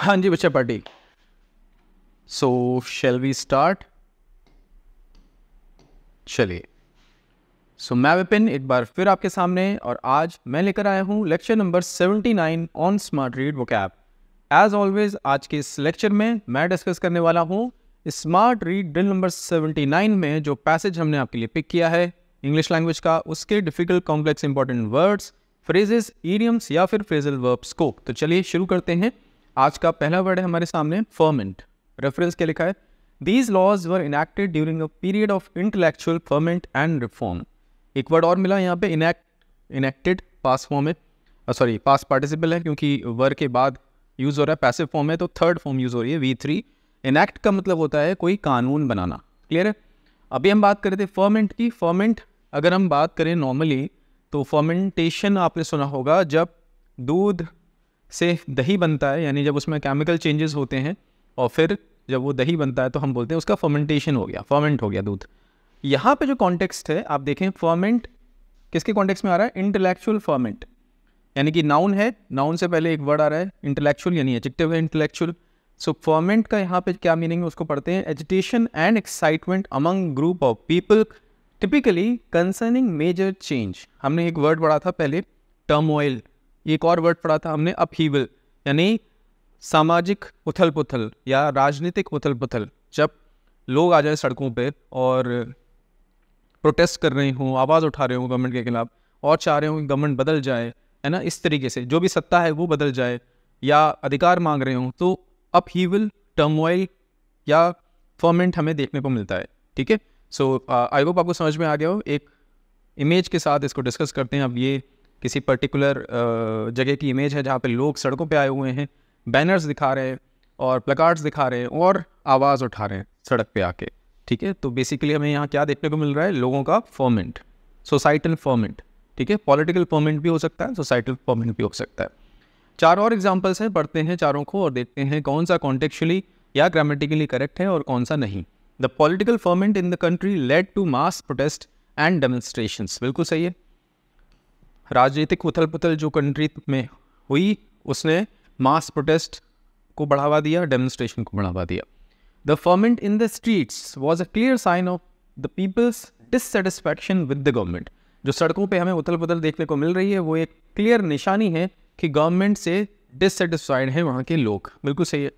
हाँ जी बच्चा party so shall we start चलिए सो मैं विपिन एक बार फिर आपके सामने और आज मैं लेकर आया हूँ lecture number 79 on smart read vocab as always आज के इस लेक्चर में मैं डिस्कस करने वाला हूँ स्मार्ट रीड ड्रिल नंबर 79 में जो पैसेज हमने आपके लिए पिक किया है इंग्लिश लैंग्वेज का उसके difficult complex important words phrases idioms या फिर फ्रेजल वर्ब्स को तो चलिए शुरू करते हैं आज का पहला वर्ड है हमारे सामने फर्मेंट रेफरेंस क्या लिखा है these laws were enacted during a period of intellectual ferment and reform एक वर्ड और मिला यहाँ पे इनेक्ट इनेक्टेड पास फॉर्म है सॉरी पास पार्टिसिपल है क्योंकि वर के बाद यूज़ हो रहा है पैसिव फॉर्म है तो थर्ड फॉर्म यूज़ हो रही है वी थ्री इनेक्ट का मतलब होता है कोई कानून बनाना क्लियर है अभी हम बात कर रहे थे फर्मेंट की फर्मेंट अगर हम बात करें नॉर्मली तो फर्मेंटेशन आपने सुना होगा जब दूध से दही बनता है यानी जब उसमें केमिकल चेंजेस होते हैं और फिर जब वो दही बनता है तो हम बोलते हैं उसका फर्मेंटेशन हो गया फर्मेंट हो गया दूध यहाँ पे जो कॉन्टेक्स्ट है आप देखें फर्मेंट किसके कॉन्टेक्स्ट में आ रहा है इंटेलेक्चुअल फर्मेंट यानी कि नाउन है नाउन से पहले एक वर्ड आ रहा है इंटेलेक्चुअल यानी एजेक्टिव है इंटेलेक्चुअल सो फर्मेंट का यहाँ पे क्या मीनिंग है उसको पढ़ते हैं agitation and excitement among group of people typically concerning major change हमने एक वर्ड पढ़ा था पहले टर्मोइल एक और वर्ड पढ़ा था हमने अपहीवल यानी सामाजिक उथल पुथल या राजनीतिक उथल पुथल जब लोग आ जाए सड़कों पे और प्रोटेस्ट कर रहे हों आवाज़ उठा रहे हों गवर्नमेंट के खिलाफ और चाह रहे हों कि गवर्नमेंट बदल जाए है ना इस तरीके से जो भी सत्ता है वो बदल जाए या अधिकार मांग रहे हों तो अप विल टर्मोइल या फॉर्मेंट हमें देखने को मिलता है ठीक है सो आई होप आपको समझ में आ गया हो एक इमेज के साथ इसको डिस्कस करते हैं अब ये किसी पर्टिकुलर जगह की इमेज है जहाँ पे लोग सड़कों पे आए हुए हैं बैनर्स दिखा रहे हैं और प्लकार्ड्स दिखा रहे हैं और आवाज़ उठा रहे हैं सड़क पे आके ठीक है तो बेसिकली हमें यहाँ क्या देखने को मिल रहा है लोगों का फॉर्मेंट सोसाइटल फॉर्मेंट ठीक है पॉलिटिकल फॉर्मेंट भी हो सकता है सोसाइटल फॉर्मेंट भी हो सकता है चार और एग्जाम्पल्स हैं पढ़ते हैं चारों को और देखते हैं कौन सा कॉन्टेक्चुअली या ग्रामेटिकली करेक्ट है और कौन सा नहीं the political ferment in the country led to mass protest and demonstration बिल्कुल सही है राजनीतिक उथल पुथल जो कंट्री में हुई उसने मास प्रोटेस्ट को बढ़ावा दिया डेमोन्स्ट्रेशन को बढ़ावा दिया the ferment in the streets was a clear sign of the people's dissatisfaction with the government जो सड़कों पे हमें उथल पुथल देखने को मिल रही है वो एक क्लियर निशानी है कि गवर्नमेंट से डिससेटिस्फाइड हैं वहाँ के लोग बिल्कुल सही है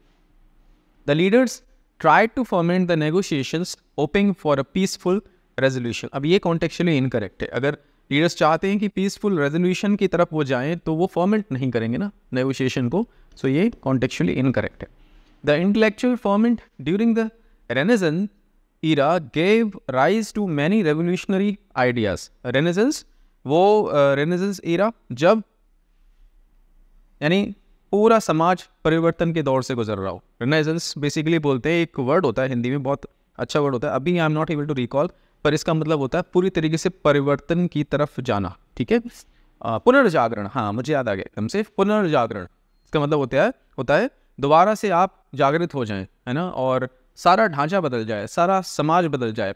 the leaders try to ferment the negotiation hoping for a peaceful resolution अब ये कॉन्टेक्चुअली इनकरेक्ट है अगर लीडर्स चाहते हैं कि पीसफुल रेजोल्यूशन की तरफ वो जाएं तो वो फॉर्मेंट नहीं करेंगे ना नेगोशिएशन को सो ये कॉन्टेक्चुअली इनकरेक्ट है the intellectual ferment during the renaissance era gave rise to many revolutionary ideas renaissance वो रेनेसेंस uh, ईरा जब यानी पूरा समाज परिवर्तन के दौर से गुजर रहा हो रेनेसेंस बेसिकली बोलते हैं एक वर्ड होता है हिंदी में बहुत अच्छा वर्ड होता है अभी I am not able to recall पर इसका मतलब होता है पूरी तरीके से परिवर्तन की तरफ जाना ठीक है पुनर्जागरण हाँ मुझे याद आ गया एकदम से पुनर्जागरण इसका मतलब होता है होता है दोबारा से आप जागृत हो जाएं है ना और सारा ढांचा बदल जाए सारा समाज बदल जाए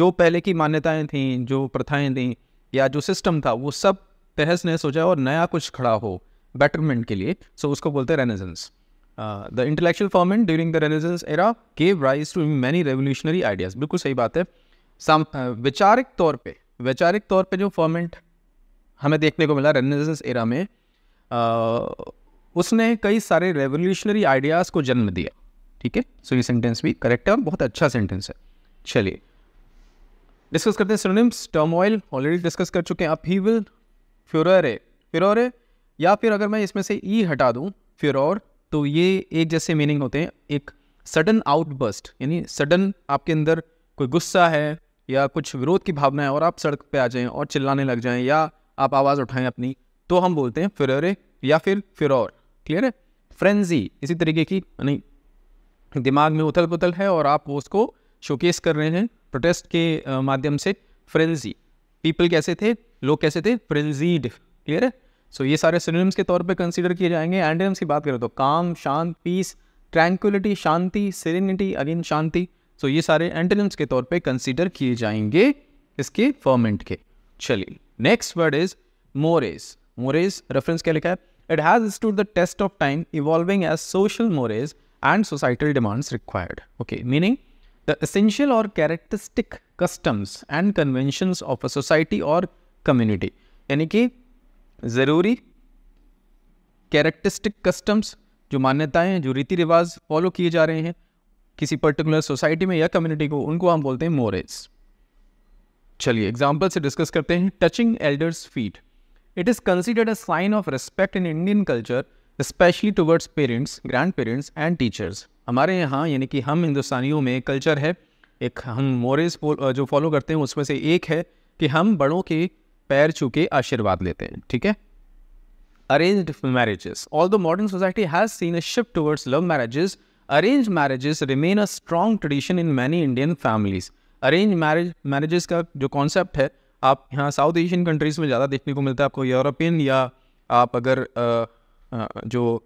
जो पहले की मान्यताएं थीं जो प्रथाएं थीं या जो सिस्टम था वो सब तहस नहस हो जाए और नया कुछ खड़ा हो बेटरमेंट के लिए सो उसको बोलते हैं renaissance the intellectual ferment during the renaissance era gave rise to many revolutionary ideas बिल्कुल सही बात है सम वैचारिक तौर पे वैचारिक तौर पे जो फॉर्मेंट हमें देखने को मिला रेनेसेंस एरा में आ, उसने कई सारे रेवोल्यूशनरी आइडियाज़ को जन्म दिया ठीक है सो ये सेंटेंस भी करेक्ट है और बहुत अच्छा सेंटेंस है चलिए डिस्कस करते हैं सिनोनिम्स टर्मोइल ऑलरेडी डिस्कस कर चुके हैं अपहीवल फ्योरे फ्योरे या फिर अगर मैं इसमें से ई e हटा दूँ फ्योर तो ये एक जैसे मीनिंग होते हैं एक सडन आउटबर्स्ट यानी सडन आपके अंदर कोई गुस्सा है या कुछ विरोध की भावना है और आप सड़क पे आ जाएं और चिल्लाने लग जाएं या आप आवाज़ उठाएं अपनी तो हम बोलते हैं फिररे या फिर और क्लियर है फ्रेंजी इसी तरीके की नहीं दिमाग में उथल पुथल है और आप वो उसको शोकेस कर रहे हैं प्रोटेस्ट के माध्यम से फ्रेंजी पीपल कैसे थे लोग कैसे थे फ्रेंजीड क्लियर है सो so, ये सारे सिनेम्स के तौर पे कंसीडर किए जाएंगे एंडियम्स की बात करें तो काम शांत पीस ट्रैंक्विलिटी शांति सेरेनिटी अगेन शांति सो ये सारे एंटेनिम्स के तौर पे कंसीडर किए जाएंगे इसके फर्मेंट के चलिए next word is mores mores reference क्या लिखा है it has stood the test of time evolving as social mores and societal demands required okay meaning the essential और characteristic customs and conventions of a society और community यानी कि ज़रूरी characteristic customs जो मान्यताएं जो रीति रिवाज फॉलो किए जा रहे हैं किसी पर्टिकुलर सोसाइटी में या कम्युनिटी को उनको हम बोलते हैं मोरेज चलिए एग्जाम्पल से डिस्कस करते हैं touching elders feet it is considered a sign of respect in Indian culture especially towards parents grandparents and teachers हमारे यहाँ यानी कि हम हिंदुस्तानियों में कल्चर है एक हम मोरेज जो फॉलो करते हैं उसमें से एक है कि हम बड़ों के पैर छू के आशीर्वाद लेते हैं ठीक है arranged marriages all the modern society has seen a shift towards love marriages arrange marriages remain a strong tradition in many Indian families arrange marriage marriages का जो कॉन्सेप्ट है आप यहाँ साउथ एशियन कंट्रीज़ में ज़्यादा देखने को मिलता है आपको यूरोपियन या आप अगर आ, आ, जो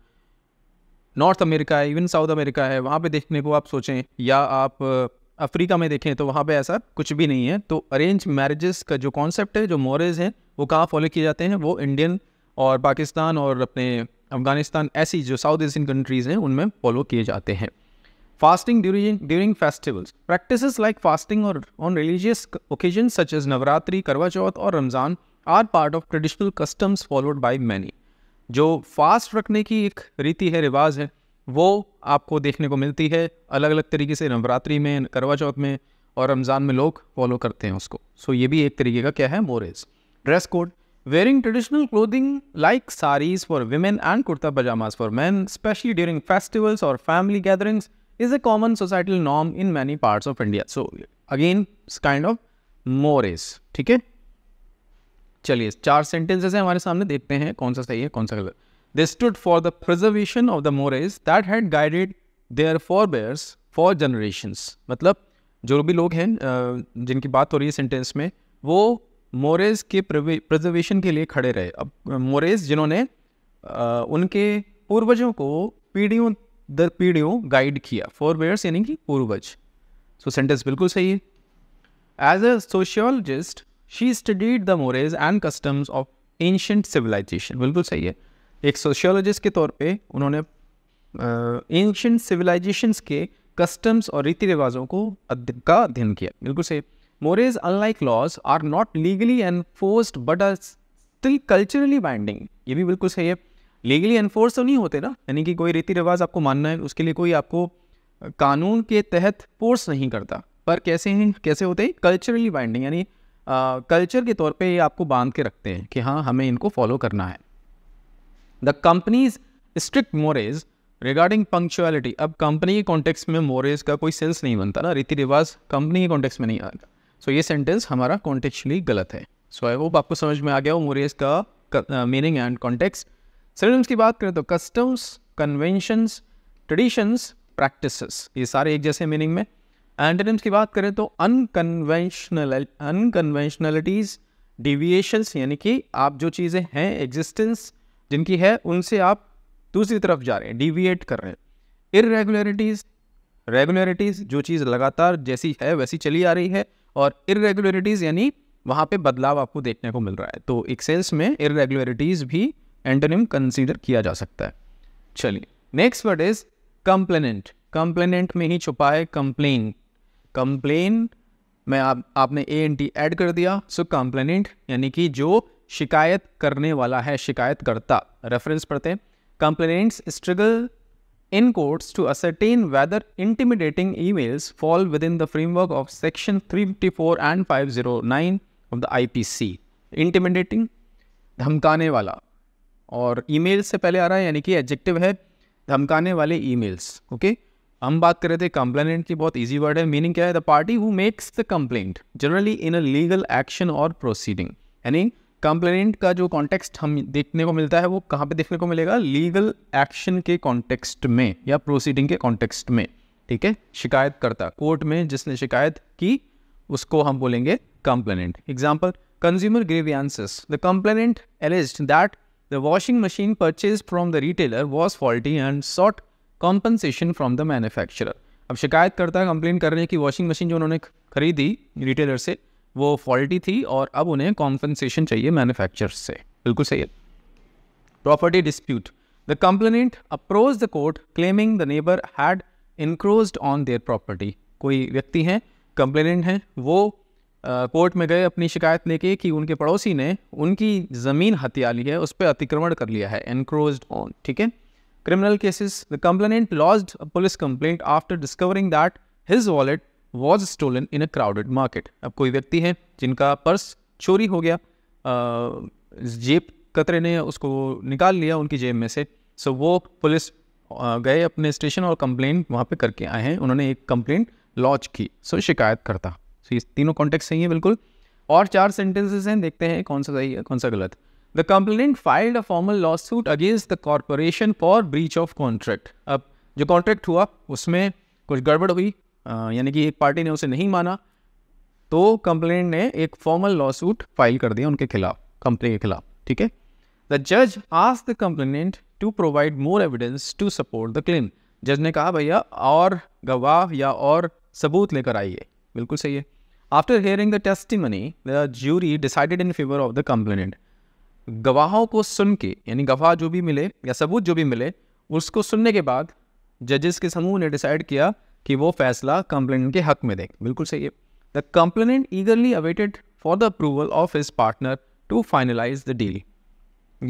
नॉर्थ अमेरिका है इवन साउथ अमेरिका है वहाँ पे देखने को आप सोचें या आप अफ्रीका में देखें तो वहाँ पे ऐसा कुछ भी नहीं है तो अरेंज मैरिजेस का जो कॉन्सेप्ट है जो मॉरेज हैं वो कहाँ फॉलो किए जाते हैं वो इंडियन और पाकिस्तान और अपने अफगानिस्तान ऐसी जो साउथ एशियन कंट्रीज़ हैं उनमें फॉलो किए जाते हैं fasting during during festivals practice like fasting और on religious occasion such as Navratri Karva Chauth और Ramzan are part of traditional customs followed by many जो फास्ट रखने की एक रीति है रिवाज है वो आपको देखने को मिलती है अलग अलग तरीके से नवरात्रि में करवा चौथ में और रमज़ान में लोग फॉलो करते हैं उसको सो so ये भी एक तरीके का क्या है mores dress code Wearing traditional clothing like saris for women and kurta pajamas for men, especially during festivals or family gatherings, is a common societal norm in many parts of India. So again, it's kind of mores. is, ठीक है? चलिए चार sentences हैं हमारे सामने देखते हैं कौन सा सही है कौन सा गलत they stood for the preservation of the mores that had guided their forebears for generations मतलब जो भी लोग हैं जिनकी बात हो रही है सेंटेंस में वो मोरेज के प्रिजर्वेशन के लिए खड़े रहे अब मोरेज जिन्होंने उनके पूर्वजों को पीढ़ियों दर पीढ़ियों गाइड किया बेयर्स यानी कि पूर्वज सो सेंटेंस बिल्कुल सही है as a sociologist she studied the mores and customs of ancient civilization बिल्कुल सही है एक सोशियोलॉजिस्ट के तौर पे उन्होंने एंशंट सिविलाइजेशंस के कस्टम्स और रीति रिवाजों को का अध्ययन किया बिल्कुल सही Mores, unlike laws, are not legally enforced but are still culturally binding. ये भी बिल्कुल सही है लीगली एनफोर्स तो नहीं होते ना यानी कि कोई रीति रिवाज आपको मानना है उसके लिए कोई आपको कानून के तहत फोर्स नहीं करता पर कैसे हैं कैसे होते हैं कल्चरली बाइंडिंग यानी कल्चर के तौर पे ये आपको बांध के रखते हैं कि हाँ हमें इनको फॉलो करना है the company's strict mores regarding punctuality अब कंपनी के कॉन्टेक्स्ट में मोरेज का कोई सेंस नहीं बनता ना रीति रिवाज कंपनी के कॉन्टेक्स्ट में नहीं आता सो ये सेंटेंस हमारा कॉन्टेक्चुअली गलत है सो आई होप आपको समझ में आ गया हो मोरेज का मीनिंग एंड कॉन्टेक्स सिनोनिम्स की बात करें तो कस्टम्स कन्वेंशंस ट्रेडिशंस प्रैक्टिस ये सारे एक जैसे मीनिंग में एंटनिम्स की बात करें तो अनकन्वेंशनल अनकन्वेंशनलिटीज़ डिविएशंस यानी कि आप जो चीज़ें हैं एग्जिस्टेंस जिनकी है उनसे आप दूसरी तरफ जा रहे हैं डिविएट कर रहे हैं इरेगुलरिटीज़ रेगुलरिटीज़ जो चीज़ लगातार जैसी है वैसी चली आ रही है और इरेगुलरिटीज़ यानी वहाँ पे बदलाव आपको देखने को मिल रहा है तो एक सेंस में इरेगुलरिटीज़ भी एंटोनिम कंसीडर किया जा सकता है चलिए next word is complainant complainant में ही छुपा है कंप्लेन कंप्लेन में आप आपने ए एन टी एड कर दिया सो कंप्लेनेंट यानी कि जो शिकायत करने वाला है शिकायत करता रेफरेंस पढ़ते हैं complainants struggle in courts to ascertain whether intimidating emails fall within the framework of section 354 and 509 of the IPC. Intimidating, धमकाने वाला और ईमेल से पहले आ रहा है यानी कि एडजेक्टिव है धमकाने वाले ईमेल्स ओके हम बात कर रहे थे कंप्लेनेंट की बहुत इजी वर्ड है मीनिंग क्या है the party who makes the complaint generally in a legal action और प्रोसीडिंग यानी कंप्लेनेंट का जो कॉन्टेक्स्ट हम देखने को मिलता है वो कहाँ पे देखने को मिलेगा लीगल एक्शन के कॉन्टेक्स्ट में या प्रोसीडिंग के कॉन्टेक्स्ट में ठीक है शिकायतकर्ता कोर्ट में जिसने शिकायत की उसको हम बोलेंगे complainant example consumer grievances the complainant alleged that the washing machine purchase from the retailer was faulty and sought compensation from the manufacturer अब शिकायतकर्ता कंप्लेन कर रहे हैं कि वॉशिंग मशीन जो उन्होंने खरीदी रिटेलर से वो फॉल्टी थी और अब उन्हें कॉम्पनसेशन चाहिए मैन्युफैक्चर से बिल्कुल सही है property dispute the complainant approach the court claiming the neighbour had encroach on their property कोई व्यक्ति हैं कंप्लेनेंट हैं वो कोर्ट में गए अपनी शिकायत लेके कि उनके पड़ोसी ने उनकी ज़मीन हत्या ली है उस पर अतिक्रमण कर लिया है एनक्रोज ऑन ठीक है criminal cases the complainant lodged police complaint after discovering that his wallet was stolen in a crowded market अब कोई व्यक्ति है जिनका पर्स चोरी हो गया जेब कतरे ने उसको निकाल लिया उनकी जेब में से सो वो पुलिस गए अपने स्टेशन और कंप्लेंट वहाँ पे करके आए हैं उन्होंने एक कंप्लेंट लॉन्च की सो शिकायत करता सो ये तीनों कॉन्टेक्ट सही है बिल्कुल और चार सेंटेंसेस हैं देखते हैं कौन सा सही है कौन सा गलत the complaint filed a formal lawsuit against the corporation for breach of contract अब जो कॉन्ट्रैक्ट हुआ उसमें कुछ गड़बड़ हुई यानी कि एक पार्टी ने उसे नहीं माना तो कंप्लेन ने एक फॉर्मल लॉ सूट फाइल कर दिया उनके खिलाफ कंपनी के खिलाफ ठीक है द जज आज the complainant to provide more evidence to support the claim जज ने कहा भैया और गवाह या और सबूत लेकर आइए बिल्कुल सही है after hearing the money the jury decided in favour of the complainant गवाहों को सुन के यानी गवाह जो भी मिले या सबूत जो भी मिले उसको सुनने के बाद जजेस के समूह ने डिसाइड किया कि वो फैसला कंप्लेनेंट के हक में दें बिल्कुल सही है the complainant eagerly awaited for the approval of his partner to finalise the deal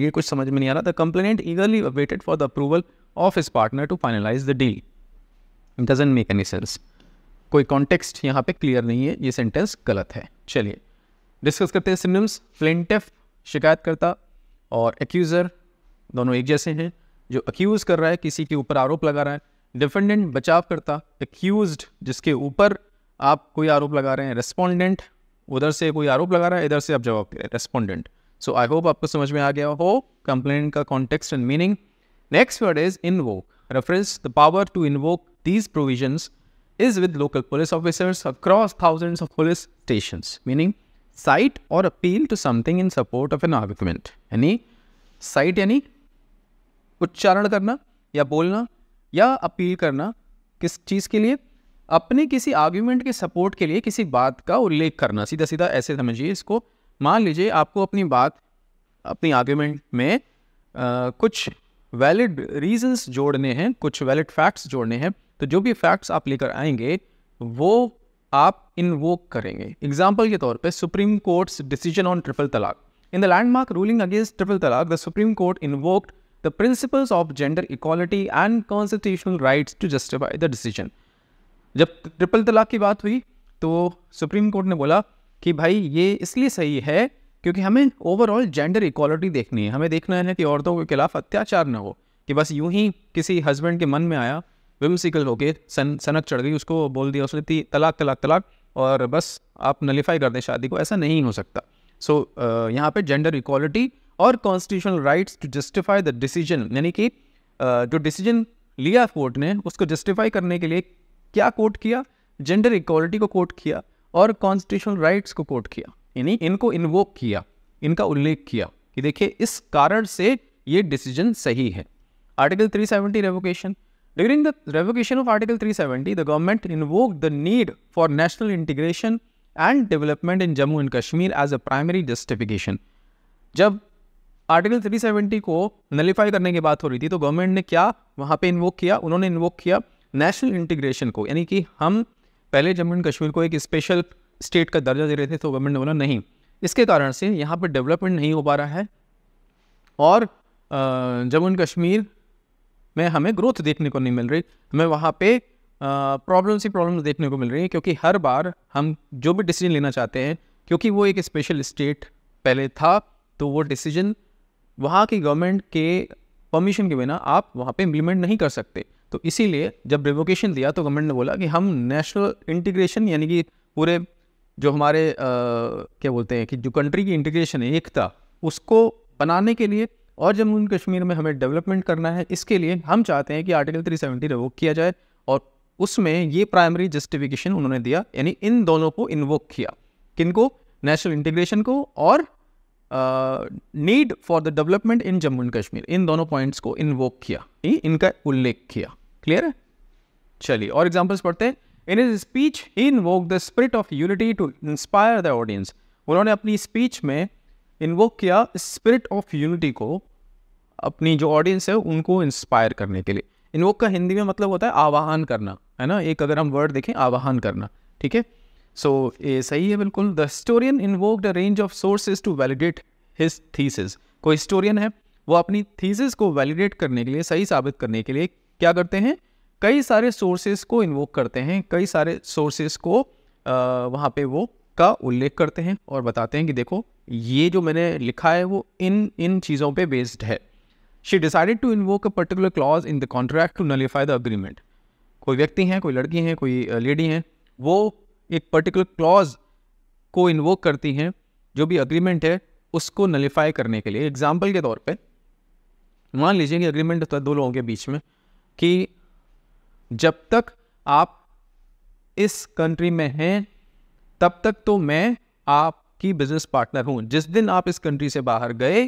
ये कुछ समझ में नहीं आ रहा the complainant eagerly awaited for the approval of his partner to finalise the deal doesn't make any sense कोई context यहाँ पे क्लियर नहीं है ये सेंटेंस गलत है चलिए डिस्कस करते हैं सिम्टम्स फ्लेंटेफ शिकायतकर्ता और एक्यूज़र दोनों एक जैसे हैं जो अक्यूज़ कर रहा है किसी के ऊपर आरोप लगा रहा है डिफेंडेंट बचाव करता एक्यूज जिसके ऊपर आप कोई आरोप लगा रहे हैं रेस्पोंडेंट उधर से कोई आरोप लगा रहा है इधर से आप जवाब दे रहे हैं रेस्पोंडेंट सो आई होप आपको समझ में आ गया हो कंप्लेंट का context and meaning next word is invoke reference the power to invoke these provisions is with local police officers across thousands of police station meaning cite और appeal to something in support of an argument यानी cite यानी उच्चारण करना या बोलना या appeal करना किस चीज़ के लिए अपने किसी आर्ग्यूमेंट के सपोर्ट के लिए किसी बात का उल्लेख करना सीधा सीधा ऐसे समझिए इसको मान लीजिए आपको अपनी बात अपनी आर्ग्यूमेंट में आ, कुछ वैलिड रीजंस जोड़ने हैं कुछ वैलिड फैक्ट्स जोड़ने हैं तो जो भी फैक्ट्स आप लेकर आएंगे वो आप इन्वोक करेंगे एग्जाम्पल के तौर पर Supreme Court's decision on triple talaq in the landmark ruling against triple talaq the Supreme Court invoked the principles of gender equality and constitutional rights to justify the decision. जब ट्रिपल तलाक की बात हुई तो सुप्रीम कोर्ट ने बोला कि भाई ये इसलिए सही है क्योंकि हमें ओवरऑल जेंडर इक्वालिटी देखनी है हमें देखना है कि औरतों के खिलाफ अत्याचार ना हो कि बस यूं ही किसी हस्बैंड के मन में आया विमसिकल होके सन सनक चढ़ गई उसको बोल दिया उसने तलाक तलाक तलाक और बस आप नलीफाई कर दें शादी को ऐसा नहीं हो सकता सो so, यहाँ पे जेंडर इक्वालिटी और constitutional rights to justify the decision यानी कि जो डिसीजन लिया कोर्ट ने उसको जस्टिफाई करने के लिए क्या कोर्ट किया जेंडर इक्वालिटी को कोर्ट किया और कॉन्स्टिट्यूशनल राइट्स को कोर्ट किया यानी इनको इन्वोक किया इनका उल्लेख किया कि देखिए इस कारण से ये डिसीजन सही है article 370 revocation during the revocation of article 370, the government invoked the need for national integration and development in Jammu and Kashmir as a primary justification जब आर्टिकल 370 को नलीफाई करने की बात हो रही थी तो गवर्नमेंट ने क्या वहाँ पे इन्वोक किया उन्होंने इन्वोक किया नेशनल इंटीग्रेशन को यानी कि हम पहले जम्मू एंड कश्मीर को एक स्पेशल स्टेट का दर्जा दे रहे थे तो गवर्नमेंट ने बोला नहीं इसके कारण से यहाँ पर डेवलपमेंट नहीं हो पा रहा है और जम्मू एंड कश्मीर में हमें ग्रोथ देखने को नहीं मिल रही हमें वहाँ पर प्रॉब्लम्स ही प्रॉब्लम्स देखने को मिल रही है क्योंकि हर बार हम जो भी डिसीजन लेना चाहते हैं क्योंकि वो एक स्पेशल स्टेट पहले था तो वो डिसीजन वहाँ की गवर्नमेंट के परमिशन के बिना आप वहाँ पे इम्प्लीमेंट नहीं कर सकते तो इसीलिए जब रिवोकेशन दिया तो गवर्नमेंट ने बोला कि हम नेशनल इंटीग्रेशन यानी कि पूरे जो हमारे आ, क्या बोलते हैं कि जो कंट्री की इंटीग्रेशन है एकता उसको बनाने के लिए और जम्मू एंड कश्मीर में हमें डेवलपमेंट करना है इसके लिए हम चाहते हैं कि आर्टिकल 370 रिवोक किया जाए और उसमें ये प्राइमरी जस्टिफिकेशन उन्होंने दिया यानी इन दोनों को इन्वोक किया किनको नेशनल इंटीग्रेशन को और need for the development in Jammu and Kashmir इन दोनों पॉइंट्स को इन्वोक किया इनका उल्लेख किया क्लियर है चलिए और एग्जाम्पल्स पढ़ते हैं in his speech invoke the spirit of unity to inspire the audience उन्होंने अपनी स्पीच में इन्वोक किया स्पिरिट ऑफ यूनिटी को अपनी जो ऑडियंस है उनको इंस्पायर करने के लिए इन्वोक का हिंदी में मतलब होता है आवाहन करना है ना एक अगर हम वर्ड देखें आवाहन करना ठीक है सो ये सही है बिल्कुल the historian invoked a range of sources to validate his thesis कोई हिस्टोरियन है वो अपनी थीसिस को वैलिडेट करने के लिए सही साबित करने के लिए क्या करते हैं कई सारे सोर्सेज को इन्वोक करते हैं कई सारे सोर्सेज को आ, वहाँ पे वो का उल्लेख करते हैं और बताते हैं कि देखो ये जो मैंने लिखा है वो इन इन चीज़ों पे बेस्ड है she decided to invoke a particular clause in the contract to nullify the agreement कोई व्यक्ति हैं कोई लड़की हैं कोई लेडी हैं वो एक पर्टिकुलर क्लॉज को इन्वोक करती हैं जो भी अग्रीमेंट है उसको नलीफाई करने के लिए एग्जाम्पल के तौर पर मान लीजिए कि अग्रीमेंट होता है दो लोगों के बीच में कि जब तक आप इस कंट्री में हैं तब तक तो मैं आपकी बिजनेस पार्टनर हूं जिस दिन आप इस कंट्री से बाहर गए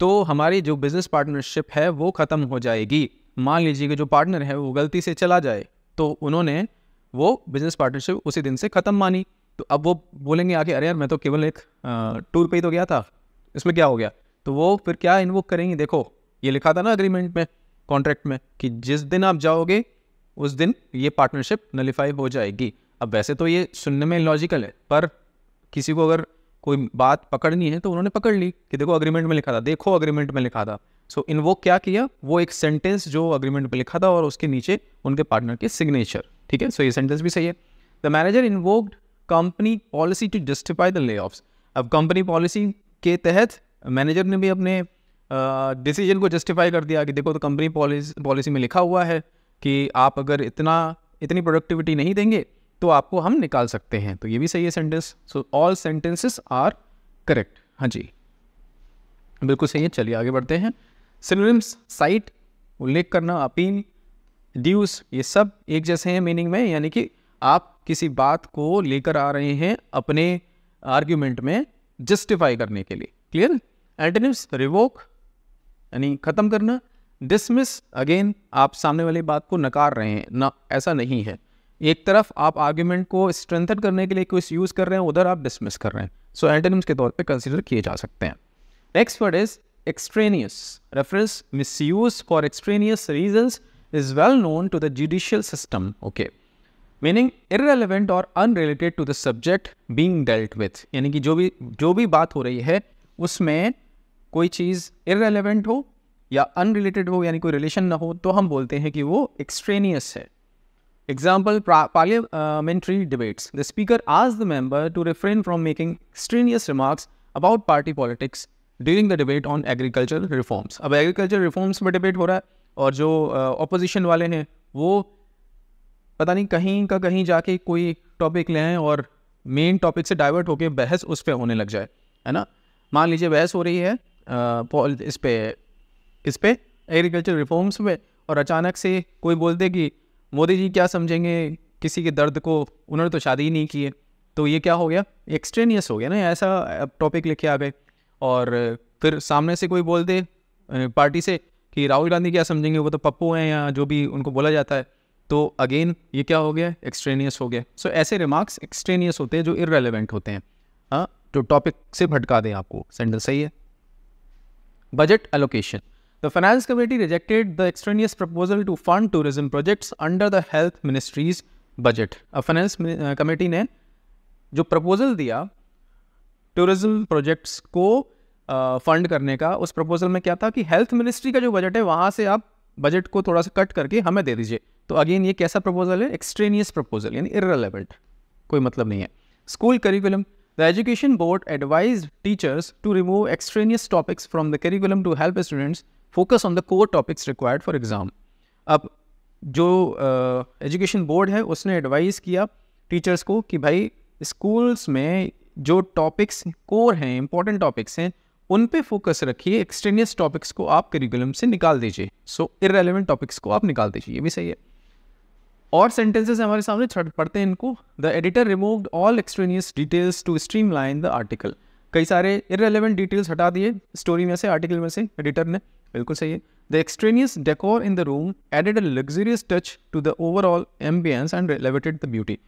तो हमारी जो बिजनेस पार्टनरशिप है वो ख़त्म हो जाएगी मान लीजिए कि जो पार्टनर है वो गलती से चला जाए तो उन्होंने वो बिजनेस पार्टनरशिप उसी दिन से ख़त्म मानी तो अब वो बोलेंगे आगे अरे यार मैं तो केवल एक टूर पे ही तो गया था इसमें क्या हो गया तो वो फिर क्या इन्वोक करेंगे देखो ये लिखा था ना अग्रीमेंट में कॉन्ट्रैक्ट में कि जिस दिन आप जाओगे उस दिन ये पार्टनरशिप नलीफाई हो जाएगी अब वैसे तो ये सुनने में लॉजिकल है पर किसी को अगर कोई बात पकड़नी है तो उन्होंने पकड़ ली कि देखो अग्रीमेंट में लिखा था देखो अग्रीमेंट में लिखा था सो इन वो क्या किया वो एक सेंटेंस जो अग्रीमेंट में लिखा था और उसके नीचे उनके पार्टनर के सिग्नेचर ठीक है सो ये सेंटेंस भी सही है the manager invoked company policy to justify the lay अब कंपनी पॉलिसी के तहत मैनेजर ने भी अपने डिसीजन को जस्टिफाई कर दिया कि देखो तो कंपनी पॉलिसी पॉलिसी में लिखा हुआ है कि आप अगर इतना इतनी प्रोडक्टिविटी नहीं देंगे तो आपको हम निकाल सकते हैं तो ये भी सही है sentence so all sentences are correct हाँ जी बिल्कुल सही है चलिए आगे बढ़ते हैं सिनोनिम्स साइट उल्लेख करना अपील ड्यूस ये सब एक जैसे हैं मीनिंग में यानी कि आप किसी बात को लेकर आ रहे हैं अपने आर्ग्यूमेंट में जस्टिफाई करने के लिए क्लियर एंटनिम्स रिवोक यानी ख़त्म करना डिसमिस अगेन आप सामने वाली बात को नकार रहे हैं ना ऐसा नहीं है एक तरफ आप आर्ग्यूमेंट को स्ट्रेंथन करने के लिए कुछ यूज़ कर रहे हैं उधर आप डिसमिस कर रहे हैं सो so, एंटनिम्स के तौर पे कंसिडर किए जा सकते हैं next word is extraneous reference misuse for extraneous reasons is well known to the judicial system, okay, meaning irrelevant और unrelated to the subject being dealt with यानी कि जो भी जो भी बात हो रही है उसमें कोई चीज़ इरेलीवेंट हो या अनरिलेटेड हो यानी कोई रिलेशन ना हो तो हम बोलते हैं कि वो एक्सट्रेनियस है example parliamentary debates the speaker आज the member to refrain from making extraneous remarks about party politics during the debate on agriculture reforms अब एग्रीकल्चर रिफॉर्म्स में डिबेट हो रहा है और जो ऑपोजिशन वाले हैं वो पता नहीं कहीं का कहीं जाके कोई टॉपिक लें और मेन टॉपिक से डाइवर्ट होकर बहस उस पर होने लग जाए है ना मान लीजिए बहस हो रही है इस पर इस पर एग्रीकल्चर रिफॉर्म्स पे और अचानक से कोई बोलते कि मोदी जी क्या समझेंगे किसी के दर्द को उन्होंने तो शादी ही नहीं की है तो ये क्या हो गया एक्सट्रेनियस हो गया ना ऐसा टॉपिक लेके आ गए और फिर सामने से कोई बोल दे पार्टी से कि राहुल गांधी क्या समझेंगे वो तो पप्पू हैं या जो भी उनको बोला जाता है तो अगेन ये क्या हो गया एक्सट्रेनियस हो गया सो so, ऐसे रिमार्क्स एक्सट्रेनियस होते हैं जो इरेलीवेंट होते हैं हाँ जो तो टॉपिक से भटका दें आपको सेंटेंस सही है budget allocation the finance committee rejected the extraneous proposal to fund tourism projects under the health ministry's budget अब फाइनेंस कमेटी ने जो प्रपोजल दिया टूरिज्म प्रोजेक्ट्स को फंड करने का उस प्रपोजल में क्या था कि हेल्थ मिनिस्ट्री का जो बजट है वहाँ से आप बजट को थोड़ा सा कट करके हमें दे दीजिए तो अगेन ये कैसा प्रपोजल है एक्सट्रेनियस प्रपोजल यानी इरेलीवेंट कोई मतलब नहीं है school curriculum the education board advise teachers to remove extraneous topics from the curriculum to help students focus on the core topics required for exam अब जो एजुकेशन uh, बोर्ड है उसने advice किया टीचर्स को कि भाई स्कूल्स में जो टॉपिक्स कोर हैं इंपॉर्टेंट टॉपिक्स हैं उन पे फोकस रखिए एक्सटेनियस टॉपिक्स को आप करिकुलम से निकाल दीजिए सो इरेलीवेंट टॉपिक्स को आप निकाल दीजिए ये भी सही है और सेंटेंसेस हमारे सामने छठ पढ़ते हैं इनको the editor removed all extraneous details to streamline the article कई सारे इरेलीवेंट डिटेल्स हटा दिए स्टोरी में से आर्टिकल में से एडिटर ने बिल्कुल सही है the extraneous decor in the room added a luxurious touch to the overall ambience and elevated the beauty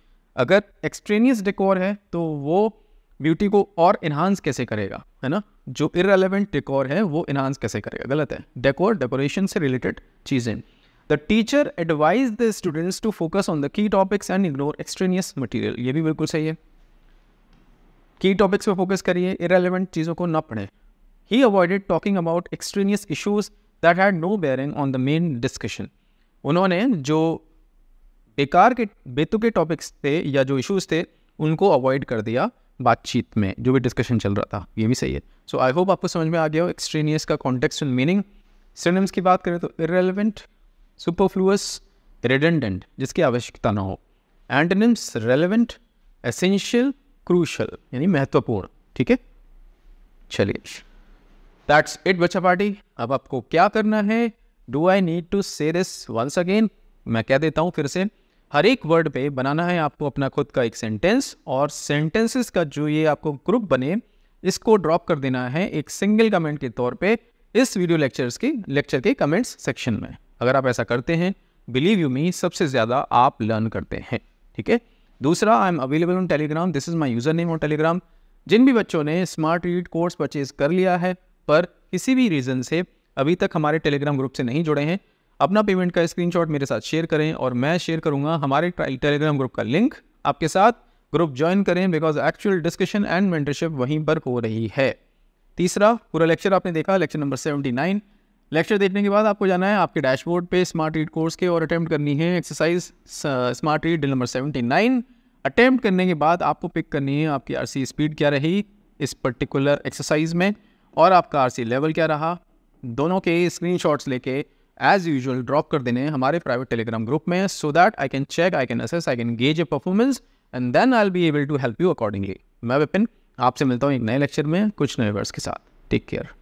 अगर एक्सट्रेनियस डेकोर है तो वो ब्यूटी को और इन्हांस कैसे करेगा है ना जो इरेलीवेंट डेकोर है वो इन्हांस कैसे करेगा गलत है डेकोर डेकोरेशन से रिलेटेड चीज़ें the teacher advise the students to focus on the key topics and ignore extraneous material ये भी बिल्कुल सही है की टॉपिक्स पर फोकस करिए इरेलीवेंट चीज़ों को ना पढ़ें ही avoided talking about extraneous issues that had no bearing on the main discussion उन्होंने जो बेकार के बेतुके टॉपिक्स थे या जो इशूज़ थे उनको अवॉइड कर दिया बातचीत में जो भी डिस्कशन चल रहा था ये भी सही है सो आई होप आपको समझ में आ गया हो एक्सट्रेनियस का कॉन्टेक्स एंड मीनिंग सिनेम्स की बात करें तो इरेलीवेंट सुपरफ्लूअस रेडेंडेंट जिसकी आवश्यकता ना हो एंटनिम्स रेलिवेंट एसेंशियल क्रूशल यानी महत्वपूर्ण ठीक है चलिए दैट्स इट बच्चा पार्टी अब आपको क्या करना है do I need to say this once again मैं कह देता हूँ फिर से हर एक वर्ड पे बनाना है आपको अपना खुद का एक सेंटेंस और सेंटेंसेस का जो ये आपको ग्रुप बने इसको ड्रॉप कर देना है एक सिंगल कमेंट के तौर पे इस वीडियो लेक्चर्स की लेक्चर के कमेंट्स सेक्शन में अगर आप ऐसा करते हैं बिलीव यू मी सबसे ज़्यादा आप लर्न करते हैं ठीक है दूसरा I am available on Telegram this is my user name on Telegram जिन भी बच्चों ने स्मार्ट रीड कोर्स परचेज कर लिया है पर किसी भी रीज़न से अभी तक हमारे टेलीग्राम ग्रुप से नहीं जुड़े हैं अपना पेमेंट का स्क्रीनशॉट मेरे साथ शेयर करें और मैं शेयर करूँगा हमारे टेलीग्राम ग्रुप का लिंक आपके साथ ग्रुप ज्वाइन करें because actual discussion and mentorship वहीं पर हो रही है तीसरा पूरा लेक्चर आपने देखा lecture number seventy nine lecture देखने के बाद आपको जाना है आपके डैशबोर्ड पे स्मार्ट रीड कोर्स के और अटैम्प्ट करनी है exercise smart read number seventy nine attempt करने के बाद आपको पिक करनी है आपकी आर स्पीड क्या रही इस पर्टिकुलर एक्सरसाइज में और आपका आर लेवल क्या रहा दोनों के स्क्रीन लेके एज यूजल ड्रॉप कर देने हमारे प्राइवेट टेलीग्राम ग्रुप में so that I can check I can assess I can gauge a performance and then I be able to help you accordingly मैं विपिन आपसे मिलता हूँ एक नए लेक्चर में कुछ नए वर्ड्स के साथ टेक केयर